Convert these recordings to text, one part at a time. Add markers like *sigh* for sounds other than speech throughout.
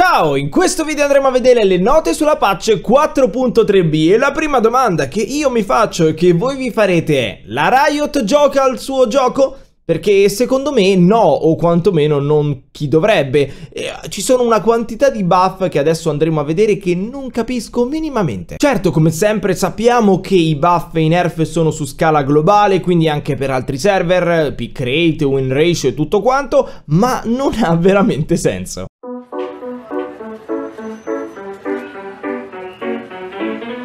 Ciao, in questo video andremo a vedere le note sulla patch 4.3b e la prima domanda che io mi faccio e che voi vi farete è La Riot gioca al suo gioco? Perché secondo me no, o quantomeno non chi dovrebbe. Eh, ci sono una quantità di buff che adesso andremo a vedere che non capisco minimamente. Certo, come sempre sappiamo che i buff e i nerf sono su scala globale, quindi anche per altri server, pick rate, win ratio e tutto quanto, ma non ha veramente senso. Thank you.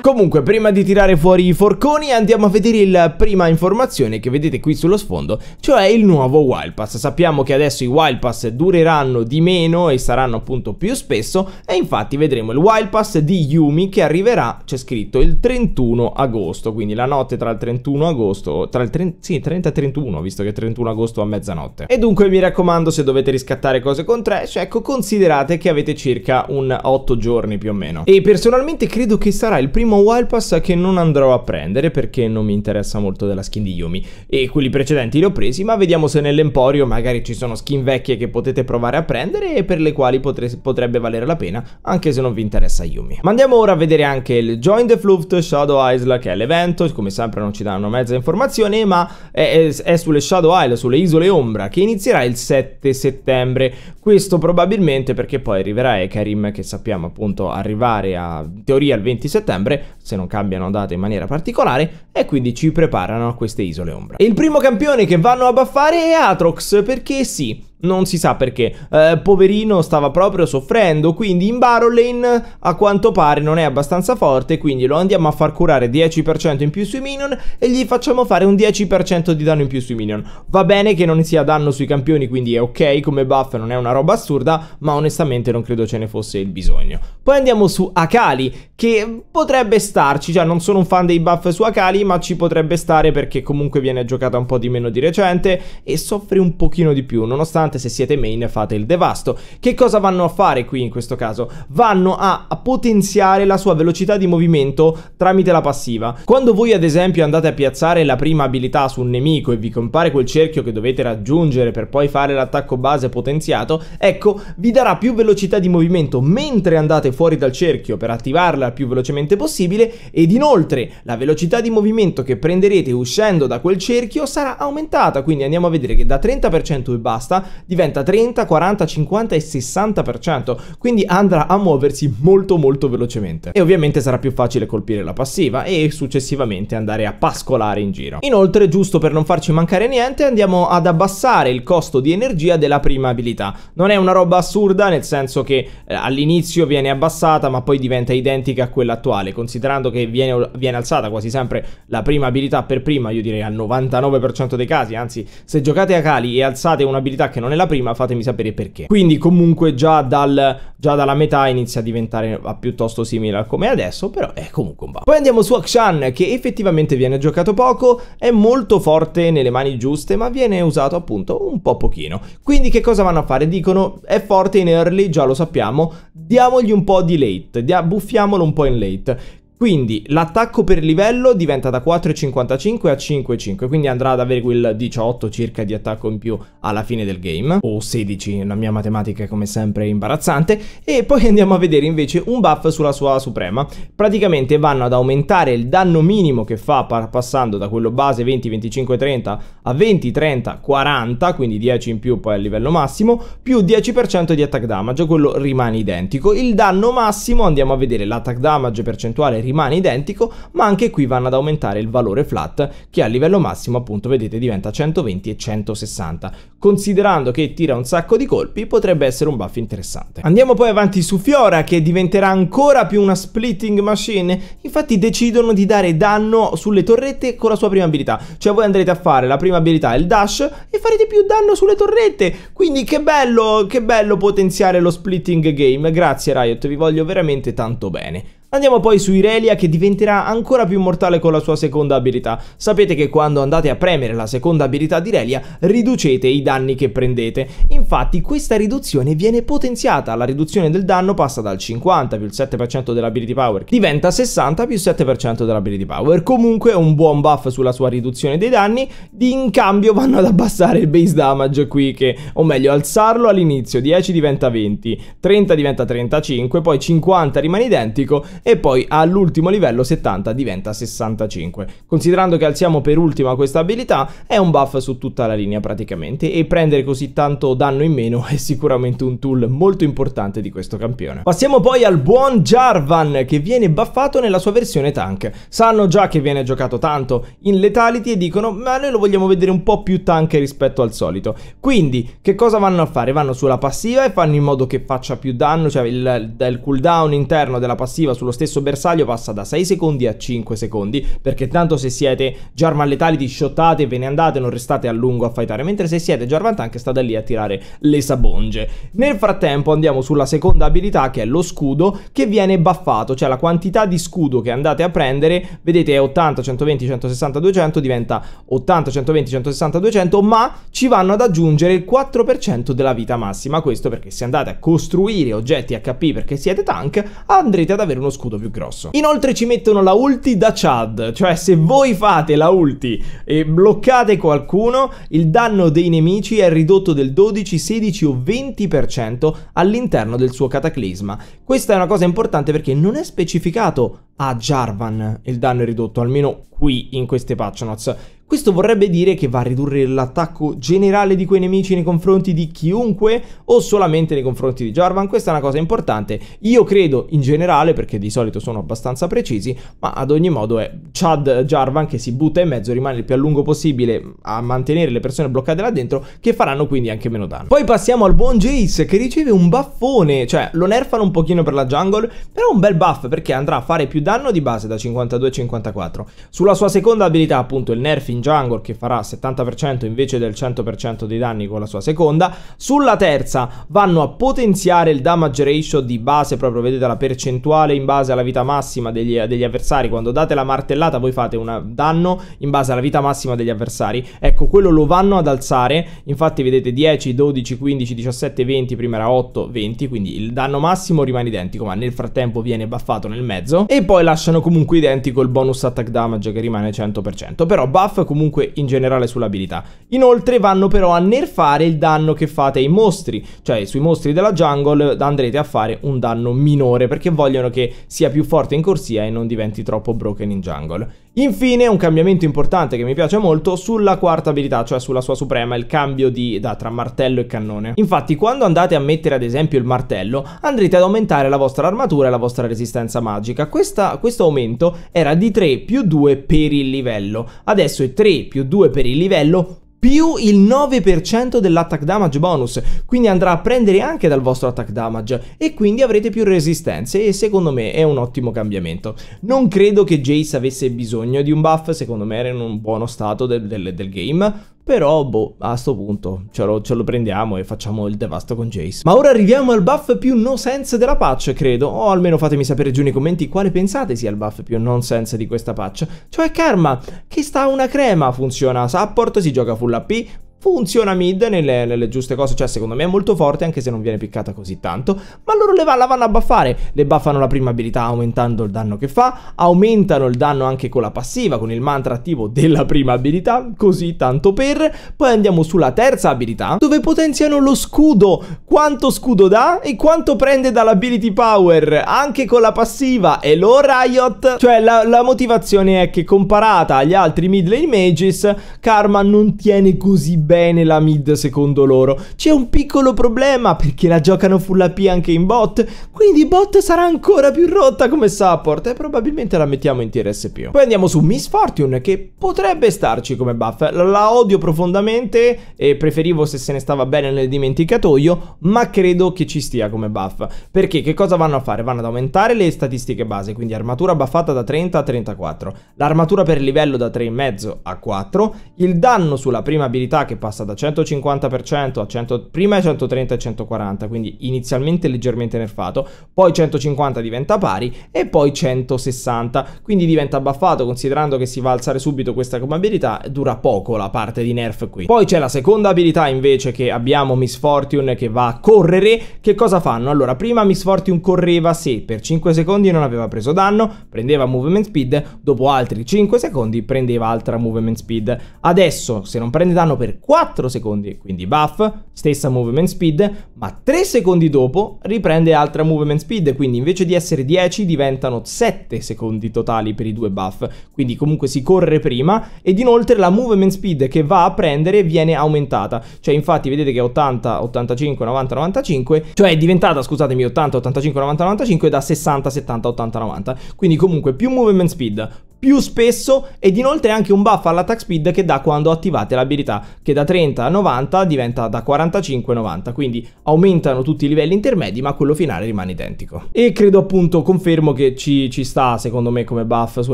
Comunque, prima di tirare fuori i forconi, andiamo a vedere la prima informazione che vedete qui sullo sfondo, cioè il nuovo Wild Pass. Sappiamo che adesso i Wild Pass dureranno di meno e saranno appunto più spesso, e infatti vedremo il Wild Pass di Yumi che arriverà, c'è scritto, il 31 agosto, quindi la notte tra il 31 agosto, tra il 30, sì, 30 e 31, visto che 31 agosto a mezzanotte. E dunque mi raccomando, se dovete riscattare cose con trash, ecco, considerate che avete circa un 8 giorni più o meno. E personalmente credo che sarà il primo ma Wild Pass che non andrò a prendere perché non mi interessa molto della skin di Yumi. E quelli precedenti li ho presi, ma vediamo se nell'Emporio magari ci sono skin vecchie che potete provare a prendere e per le quali potre potrebbe valere la pena, anche se non vi interessa Yumi. Ma andiamo ora a vedere anche il Join the Fluft Shadow Isle, che è l'evento, come sempre non ci danno mezza informazione, ma è, è, è sulle Shadow Isle, sulle isole Ombra, che inizierà il 7 settembre. Questo probabilmente perché poi arriverà Ekarim, che sappiamo appunto arrivare a teoria il 20 settembre, se non cambiano data in maniera particolare, e quindi ci preparano a queste isole ombra. Il primo campione che vanno a baffare è Atrox, perché sì, non si sa perché. Eh, poverino stava proprio soffrendo, quindi in Barolane a quanto pare non è abbastanza forte, quindi lo andiamo a far curare 10% in più sui minion e gli facciamo fare un 10% di danno in più sui minion. Va bene che non sia danno sui campioni, quindi è ok come buff, non è una roba assurda, ma onestamente non credo ce ne fosse il bisogno. Poi andiamo su Akali, che potrebbe starci, già cioè non sono un fan dei buff su Akali, ma ci potrebbe stare perché comunque viene giocata un po' di meno di recente e soffre un pochino di più, nonostante nonostante se siete main fate il devasto. Che cosa vanno a fare qui in questo caso? Vanno a, a potenziare la sua velocità di movimento tramite la passiva. Quando voi ad esempio andate a piazzare la prima abilità su un nemico e vi compare quel cerchio che dovete raggiungere per poi fare l'attacco base potenziato, ecco, vi darà più velocità di movimento mentre andate fuori dal cerchio per attivarla il più velocemente possibile ed inoltre la velocità di movimento che prenderete uscendo da quel cerchio sarà aumentata, quindi andiamo a vedere che da 30% e basta diventa 30, 40, 50 e 60%, quindi andrà a muoversi molto molto velocemente. E ovviamente sarà più facile colpire la passiva e successivamente andare a pascolare in giro. Inoltre, giusto per non farci mancare niente, andiamo ad abbassare il costo di energia della prima abilità. Non è una roba assurda, nel senso che eh, all'inizio viene abbassata ma poi diventa identica a quella attuale, considerando che viene, viene alzata quasi sempre la prima abilità per prima, io direi al 99% dei casi, anzi se giocate a Kali e alzate un'abilità che non è la prima, fatemi sapere perché. Quindi comunque già, dal, già dalla metà inizia a diventare ah, piuttosto simile a come è adesso, però è eh, comunque un bug. Poi andiamo su Akshan, che effettivamente viene giocato poco, è molto forte nelle mani giuste, ma viene usato appunto un po' pochino. Quindi che cosa vanno a fare? Dicono è forte in early, già lo sappiamo, diamogli un po' di late, buffiamolo un po' in late. Quindi l'attacco per livello diventa da 4,55 a 5,5, quindi andrà ad avere quel 18 circa di attacco in più alla fine del game, o 16, la mia matematica è come sempre imbarazzante, e poi *laughs* andiamo a vedere invece un buff sulla sua suprema. Praticamente vanno ad aumentare il danno minimo che fa passando da quello base 20, 25, 30 a 20, 30, 40, quindi 10 in più poi a livello massimo, più 10% di attack damage, quello rimane identico. Il danno massimo, andiamo a vedere l'attack damage percentuale rimane rimane identico, ma anche qui vanno ad aumentare il valore flat che a livello massimo appunto vedete diventa 120 e 160. Considerando che tira un sacco di colpi potrebbe essere un buff interessante. Andiamo poi avanti su Fiora che diventerà ancora più una splitting machine, infatti decidono di dare danno sulle torrette con la sua prima abilità, cioè voi andrete a fare la prima abilità il dash e farete più danno sulle torrette, quindi che bello, che bello potenziare lo splitting game, grazie Riot, vi voglio veramente tanto bene. Andiamo poi su Irelia che diventerà ancora più mortale con la sua seconda abilità. Sapete che quando andate a premere la seconda abilità di Irelia riducete i danni che prendete. Infatti questa riduzione viene potenziata, la riduzione del danno passa dal 50 più il 7% dell'ability power, diventa 60 più il 7% dell'ability power. Comunque un buon buff sulla sua riduzione dei danni, in cambio vanno ad abbassare il base damage qui che, o meglio alzarlo all'inizio, 10 diventa 20, 30 diventa 35, poi 50 rimane identico e poi all'ultimo livello 70 diventa 65. Considerando che alziamo per ultima questa abilità è un buff su tutta la linea praticamente e prendere così tanto danno in meno *laughs* è sicuramente un tool molto importante di questo campione. Passiamo poi al buon Jarvan che viene buffato nella sua versione tank. Sanno già che viene giocato tanto in Letality e dicono ma noi lo vogliamo vedere un po' più tank rispetto al solito. Quindi che cosa vanno a fare? Vanno sulla passiva e fanno in modo che faccia più danno, cioè il, il cooldown interno della passiva sullo stesso bersaglio passa da 6 secondi a 5 secondi, perché tanto se siete Jarvan Letality shottate e ve ne andate, non restate a lungo a fightare, mentre se siete Jarvan Tank state lì a tirare le sabonge. Nel frattempo andiamo sulla seconda abilità che è lo scudo, che viene buffato, cioè la quantità di scudo che andate a prendere, vedete è 80, 120, 160, 200, diventa 80, 120, 160, 200, ma ci vanno ad aggiungere il 4% della vita massima, questo perché se andate a costruire oggetti HP perché siete tank, andrete ad avere uno scudo scudo più grosso. Inoltre ci mettono la ulti da Chad, cioè se voi fate la ulti e bloccate qualcuno, il danno dei nemici è ridotto del 12, 16 o 20% all'interno del suo cataclisma. Questa è una cosa importante perché non è specificato a Jarvan il danno è ridotto, almeno qui in queste patch notes. Questo vorrebbe dire che va a ridurre l'attacco generale di quei nemici nei confronti di chiunque o solamente nei confronti di Jarvan, questa è una cosa importante. Io credo in generale, perché di solito sono abbastanza precisi, ma ad ogni modo è Chad Jarvan che si butta in mezzo, rimane il più a lungo possibile a mantenere le persone bloccate là dentro, che faranno quindi anche meno danno. Poi passiamo al buon Jace che riceve un baffone, cioè lo nerfano un pochino per la jungle, però un bel buff perché andrà a fare più danno di base da 52 a 54. Sulla sua seconda abilità, appunto il nerf in jungle che farà 70% invece del 100% dei danni con la sua seconda. Sulla terza vanno a potenziare il damage ratio di base, proprio vedete la percentuale in base alla vita massima degli, degli avversari. Quando date la martellata voi fate un danno in base alla vita massima degli avversari. Ecco, quello lo vanno ad alzare, infatti vedete 10, 12, 15, 17, 20, prima era 8, 20, quindi il danno massimo rimane identico, ma nel frattempo viene buffato nel mezzo. E poi poi lasciano comunque identico il bonus attack damage che rimane 100%, però buff comunque in generale sull'abilità. Inoltre vanno però a nerfare il danno che fate ai mostri, cioè sui mostri della jungle andrete a fare un danno minore perché vogliono che sia più forte in corsia e non diventi troppo broken in jungle. Infine un cambiamento importante che mi piace molto sulla quarta abilità, cioè sulla sua suprema, il cambio di, da, tra martello e cannone. Infatti quando andate a mettere ad esempio il martello andrete ad aumentare la vostra armatura e la vostra resistenza magica. Questa, questo aumento era di 3 più 2 per il livello, adesso è 3 più 2 per il livello più il 9% dell'attack damage bonus, quindi andrà a prendere anche dal vostro attack damage e quindi avrete più resistenze e secondo me è un ottimo cambiamento. Non credo che Jace avesse bisogno di un buff, secondo me era in un buono stato del, del, del game, però, boh, a sto punto ce lo, ce lo, prendiamo e facciamo il devasto con Jace. Ma ora arriviamo al buff più no sense della patch, credo. O almeno fatemi sapere giù nei commenti quale pensate sia il buff più non sense di questa patch. Cioè Karma, che sta una crema, funziona support, si gioca full AP, funziona mid nelle, nelle, giuste cose, cioè secondo me è molto forte anche se non viene piccata così tanto, ma loro le va, la vanno a buffare, le buffano la prima abilità aumentando il danno che fa, aumentano il danno anche con la passiva, con il mantra attivo della prima abilità, così tanto per, poi andiamo sulla terza abilità dove potenziano lo scudo, quanto scudo dà e quanto prende dall'ability power, anche con la passiva e lo riot, cioè la, la motivazione è che comparata agli altri mid lane mages, Karma non tiene così bene bene la mid secondo loro. C'è un piccolo problema perché la giocano full AP anche in bot, quindi bot sarà ancora più rotta come support e probabilmente la mettiamo in tier SP. Poi andiamo su Miss Fortune che potrebbe starci come buff, la odio profondamente e preferivo se se ne stava bene nel dimenticatoio, ma credo che ci stia come buff. Perché che cosa vanno a fare? Vanno ad aumentare le statistiche base, quindi armatura buffata da 30 a 34, l'armatura per livello da 3,5 a 4, il danno sulla prima abilità che passa da 150% a 100, prima 130 e 140, quindi inizialmente leggermente nerfato, poi 150 diventa pari e poi 160, quindi diventa buffato considerando che si va a alzare subito questa come abilità, dura poco la parte di nerf qui. Poi c'è la seconda abilità invece che abbiamo Miss Fortune che va a correre, che cosa fanno? Allora prima Miss Fortune correva se per 5 secondi non aveva preso danno, prendeva movement speed, dopo altri 5 secondi prendeva altra movement speed. Adesso se non prende danno per 4 4 secondi, quindi buff, stessa movement speed, ma 3 secondi dopo riprende altra movement speed, quindi invece di essere 10 diventano 7 secondi totali per i due buff, quindi comunque si corre prima ed inoltre la movement speed che va a prendere viene aumentata, cioè infatti vedete che 80, 85, 90, 95, cioè è diventata scusatemi 80, 85, 90, 95 da 60, 70, 80, 90, quindi comunque più movement speed, più spesso ed inoltre anche un buff all'attack speed che dà quando attivate l'abilità che da 30 a 90 diventa da 45 a 90 quindi aumentano tutti i livelli intermedi ma quello finale rimane identico e credo appunto confermo che ci, ci sta secondo me come buff su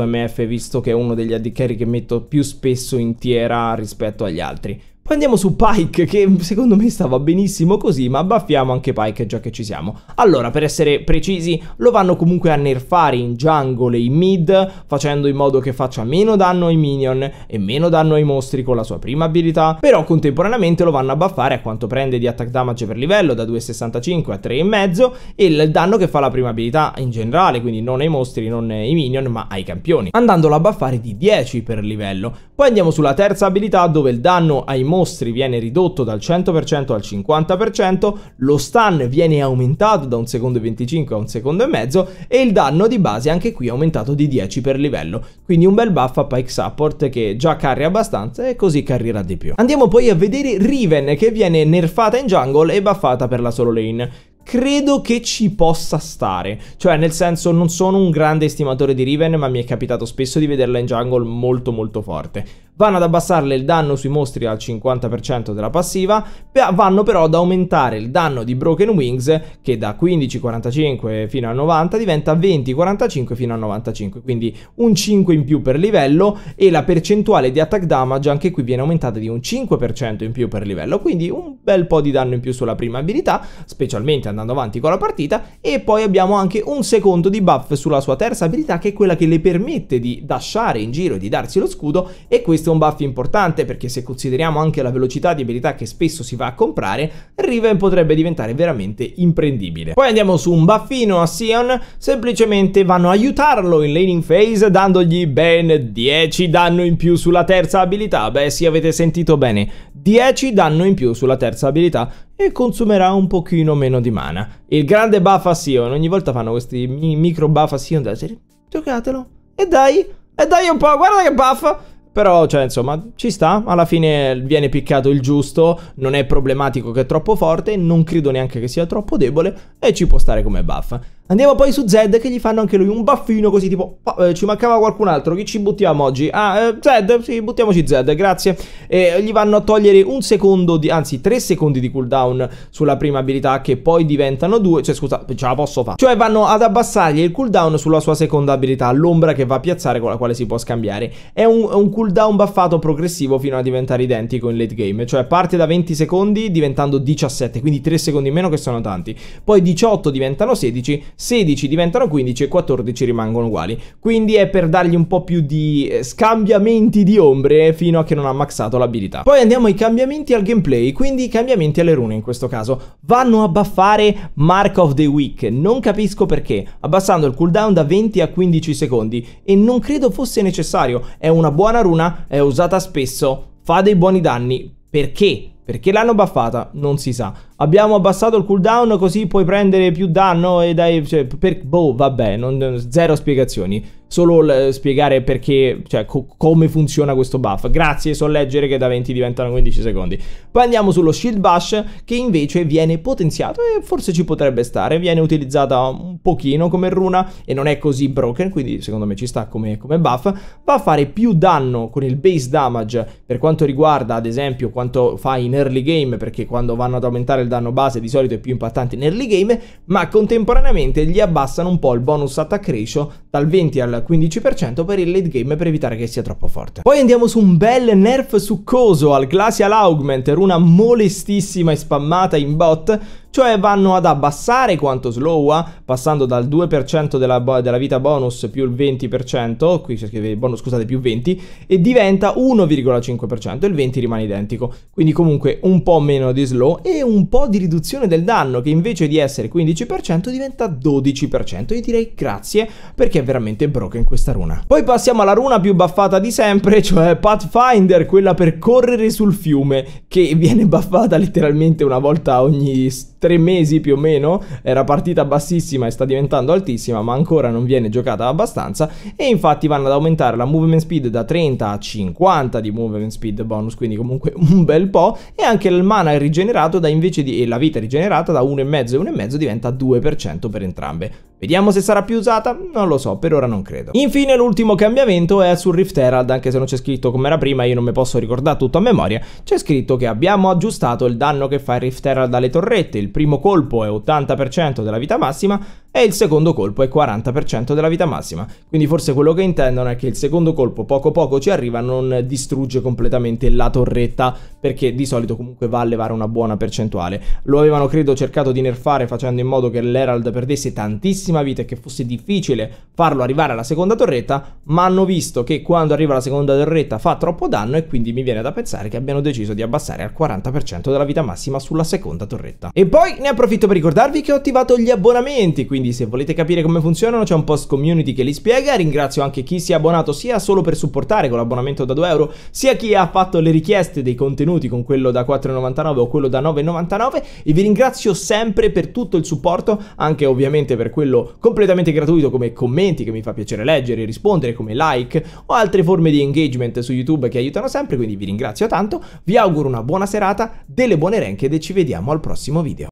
MF visto che è uno degli AD carry che metto più spesso in tiera rispetto agli altri poi andiamo su Pike, che secondo me stava benissimo così, ma baffiamo anche Pike già che ci siamo. Allora, per essere precisi, lo vanno comunque a nerfare in jungle e in mid, facendo in modo che faccia meno danno ai minion e meno danno ai mostri con la sua prima abilità, però contemporaneamente lo vanno a baffare a quanto prende di attack damage per livello, da 2,65 a 3,5, e il danno che fa la prima abilità in generale, quindi non ai mostri, non ai minion, ma ai campioni, andandolo a baffare di 10 per livello. Poi andiamo sulla terza abilità, dove il danno ai mostri mostri viene ridotto dal 100% al 50%, lo stun viene aumentato da un secondo e 25 a un secondo e mezzo e il danno di base anche qui è aumentato di 10 per livello. Quindi un bel buff a Pike Support che già carri abbastanza e così carrirà di più. Andiamo poi a vedere Riven che viene nerfata in jungle e buffata per la solo lane credo che ci possa stare. Cioè, nel senso, non sono un grande estimatore di Riven, ma mi è capitato spesso di vederla in jungle molto molto forte vanno ad abbassarle il danno sui mostri al 50% della passiva, vanno però ad aumentare il danno di Broken Wings che da 15-45 fino a 90 diventa 20-45 fino a 95, quindi un 5 in più per livello e la percentuale di attack damage anche qui viene aumentata di un 5% in più per livello, quindi un bel po' di danno in più sulla prima abilità, specialmente andando avanti con la partita, e poi abbiamo anche un secondo debuff sulla sua terza abilità che è quella che le permette di dashare in giro e di darsi lo scudo e questo un buff importante perché se consideriamo anche la velocità di abilità che spesso si va a comprare, Riven potrebbe diventare veramente imprendibile. Poi andiamo su un baffino a Sion, semplicemente vanno a aiutarlo in laning phase dandogli ben 10 danno in più sulla terza abilità. Beh sì, avete sentito bene, 10 danno in più sulla terza abilità e consumerà un pochino meno di mana. Il grande buff a Sion, ogni volta fanno questi micro buff a Sion della serie, giocatelo. E dai, e dai un po', guarda che buff! Però, cioè, insomma, ci sta, alla fine viene piccato il giusto, non è problematico che è troppo forte, non credo neanche che sia troppo debole e ci può stare come buff. Andiamo poi su Zed che gli fanno anche lui un baffino così tipo oh, ci mancava qualcun altro, chi ci buttiamo oggi? Ah, eh, Zed, sì, buttiamoci Zed, grazie. E gli vanno a togliere un secondo, di, anzi tre secondi di cooldown sulla prima abilità che poi diventano due, cioè scusa, ce la posso fare. Cioè vanno ad abbassargli il cooldown sulla sua seconda abilità, l'ombra che va a piazzare con la quale si può scambiare. È un, un cooldown buffato progressivo fino a diventare identico in late game, cioè parte da 20 secondi diventando 17, quindi 3 secondi in meno che sono tanti. Poi 18 diventano 16 16 diventano 15 e 14 rimangono uguali. Quindi è per dargli un po' più di eh, scambiamenti di ombre fino a che non ha maxato l'abilità. Poi andiamo ai cambiamenti al gameplay, quindi i cambiamenti alle rune in questo caso. Vanno a buffare Mark of the Week, non capisco perché, abbassando il cooldown da 20 a 15 secondi e non credo fosse necessario, è una buona runa, è usata spesso, fa dei buoni danni, perché? Perché l'hanno buffata? Non si sa. Abbiamo abbassato il cooldown così puoi prendere più danno e dai... Cioè, per, boh, vabbè, non, zero spiegazioni. Solo eh, spiegare perché, cioè, co come funziona questo buff. Grazie, so leggere che da 20 diventano 15 secondi. Poi andiamo sullo shield bash che invece viene potenziato e forse ci potrebbe stare. Viene utilizzata un pochino come runa e non è così broken, quindi secondo me ci sta come, come buff. Va a fare più danno con il base damage per quanto riguarda, ad esempio, quanto fa in early game, perché quando vanno ad aumentare il danno base di solito è più impattante early game, ma contemporaneamente gli abbassano un po' il bonus attack ratio dal 20 al 15% per il late game per evitare che sia troppo forte. Poi andiamo su un bel nerf succoso al Glacial Augment, una molestissima e spammata in bot cioè vanno ad abbassare quanto slowa, passando dal 2% della, bo- della, vita bonus più il 20%, qui c'è scrive bonus, scusate, più 20, e diventa 1,5%, il 20 rimane identico. Quindi comunque un po' meno di slow e un po' di riduzione del danno, che invece di essere 15% diventa 12%. Io direi grazie, perché è veramente broken questa runa. Poi passiamo alla runa più baffata di sempre, cioè Pathfinder, quella per correre sul fiume, che viene *laughs* baffata letteralmente una volta ogni tre mesi più o meno, era partita bassissima e sta diventando altissima, ma ancora non viene giocata abbastanza e infatti vanno ad aumentare la movement speed da 30 a 50 di movement speed bonus, quindi comunque *laughs* un bel po' e anche il mana rigenerato da invece di e la vita rigenerata da 1,5 e 1,5 diventa 2% per entrambe. Vediamo se sarà più usata? Non lo so, per ora non credo. Infine l'ultimo cambiamento è sul Rift Herald, anche se non c'è scritto come era prima, io non mi posso ricordare tutto a memoria, c'è scritto che abbiamo aggiustato il danno che fa il Rift Herald dalle torrette, il primo colpo è 80% della vita massima, e il secondo colpo è 40% della vita massima. Quindi forse quello che intendono è che il secondo colpo poco poco ci arriva, non distrugge completamente la torretta, perché di solito comunque va a levare una buona percentuale. Lo avevano credo cercato di nerfare facendo in modo che l'Herald perdesse tantissima vita e che fosse difficile farlo arrivare alla seconda torretta, ma hanno visto che quando arriva la seconda torretta fa troppo danno e quindi mi viene da pensare che abbiano deciso di abbassare al 40% della vita massima sulla seconda torretta. E poi ne approfitto per ricordarvi che ho attivato gli abbonamenti, quindi quindi se volete capire come funzionano c'è un post community che li spiega. Ringrazio anche chi si è abbonato sia solo per supportare con l'abbonamento da 2 euro, sia chi ha fatto le richieste dei contenuti con quello da 4,99 o quello da 9,99 e vi ringrazio sempre per tutto il supporto, anche ovviamente per quello completamente gratuito come commenti che mi fa piacere leggere e rispondere, come like o altre forme di engagement su YouTube che aiutano sempre, quindi vi ringrazio tanto, vi auguro una buona serata, delle buone renche ed ci vediamo al prossimo video.